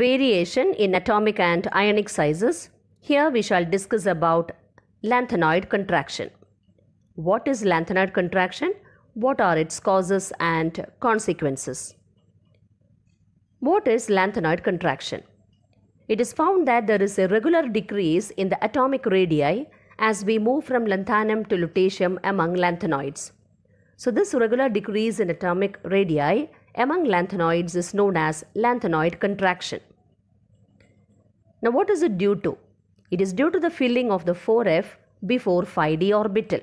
Variation in atomic and ionic sizes. Here we shall discuss about lanthanoid contraction. What is lanthanoid contraction? What are its causes and consequences? What is lanthanoid contraction? It is found that there is a regular decrease in the atomic radii as we move from lanthanum to lutetium among lanthanoids. So this regular decrease in atomic radii among lanthanoids is known as lanthanoid contraction. Now, what is it due to? It is due to the filling of the 4f before 5d orbital.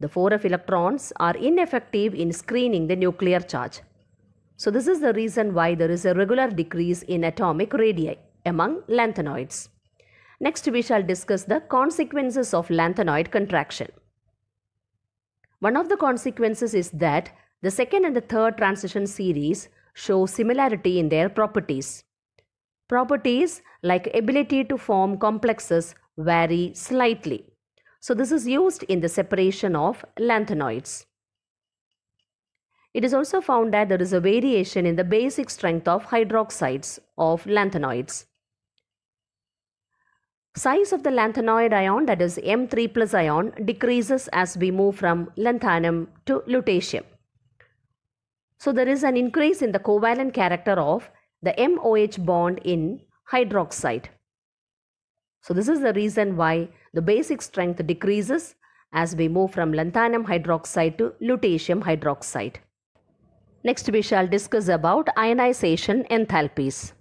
The 4f electrons are ineffective in screening the nuclear charge. So, this is the reason why there is a regular decrease in atomic radii among lanthanoids. Next, we shall discuss the consequences of lanthanoid contraction. One of the consequences is that the second and the third transition series show similarity in their properties. Properties like ability to form complexes vary slightly. So this is used in the separation of lanthanoids. It is also found that there is a variation in the basic strength of hydroxides of lanthanoids. Size of the lanthanoid ion that is M3 plus ion decreases as we move from lanthanum to lutetium. So there is an increase in the covalent character of the MOH bond in hydroxide. So this is the reason why the basic strength decreases as we move from lanthanum hydroxide to lutetium hydroxide. Next we shall discuss about ionization enthalpies.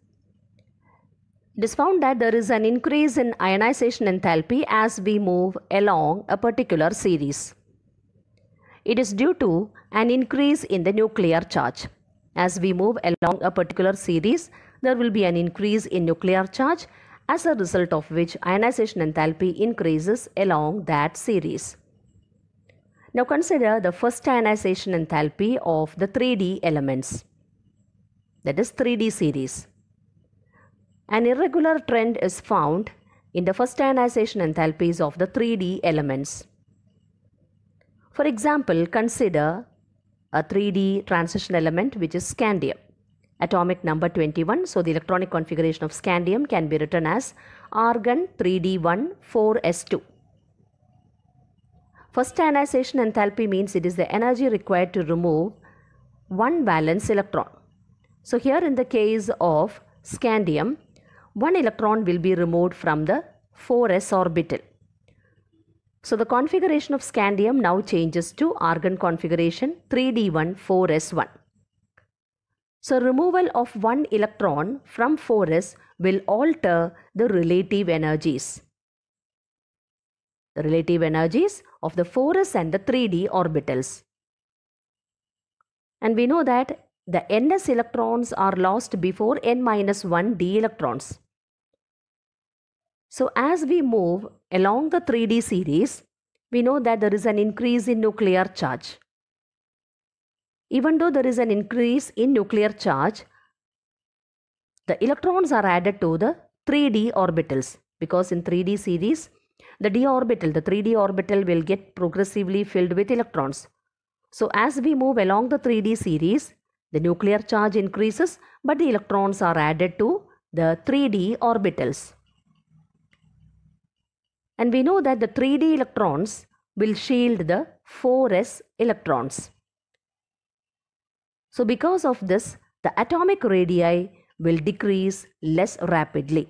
It is found that there is an increase in ionization enthalpy as we move along a particular series. It is due to an increase in the nuclear charge. As we move along a particular series, there will be an increase in nuclear charge as a result of which ionization enthalpy increases along that series. Now consider the first ionization enthalpy of the 3D elements, that is 3D series. An irregular trend is found in the first ionization enthalpies of the 3D elements. For example, consider a 3D transition element which is scandium. Atomic number 21, so the electronic configuration of scandium can be written as argon 3 d 4s2. First ionization enthalpy means it is the energy required to remove one valence electron. So here in the case of scandium, one electron will be removed from the 4s orbital. So the configuration of scandium now changes to argon configuration 3D1 4S1. So removal of one electron from 4S will alter the relative energies. The relative energies of the 4S and the 3D orbitals. And we know that the ns electrons are lost before n minus 1 d electrons. So as we move along the 3D series, we know that there is an increase in nuclear charge. Even though there is an increase in nuclear charge, the electrons are added to the 3D orbitals because in 3D series, the d orbital, the 3D orbital will get progressively filled with electrons. So as we move along the 3D series, the nuclear charge increases but the electrons are added to the 3D orbitals. And we know that the 3D electrons will shield the 4s electrons. So because of this, the atomic radii will decrease less rapidly.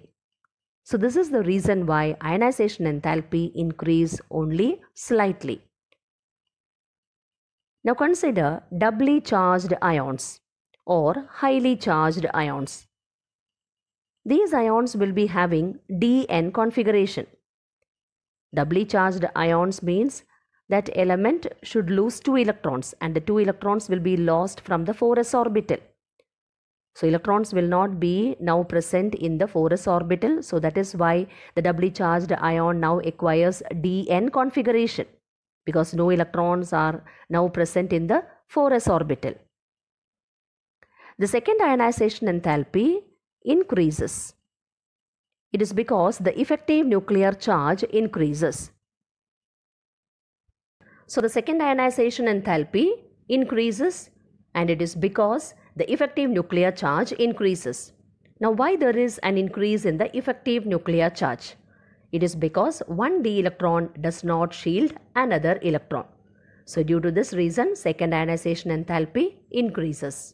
So this is the reason why ionization enthalpy increase only slightly. Now consider doubly charged ions or highly charged ions. These ions will be having DN configuration. Doubly charged ions means that element should lose 2 electrons and the 2 electrons will be lost from the 4s orbital. So electrons will not be now present in the 4s orbital. So that is why the doubly charged ion now acquires dn configuration because no electrons are now present in the 4s orbital. The second ionization enthalpy increases it is because the effective nuclear charge increases. So the second ionization enthalpy increases and it is because the effective nuclear charge increases. Now why there is an increase in the effective nuclear charge? It is because one d electron does not shield another electron. So due to this reason second ionization enthalpy increases.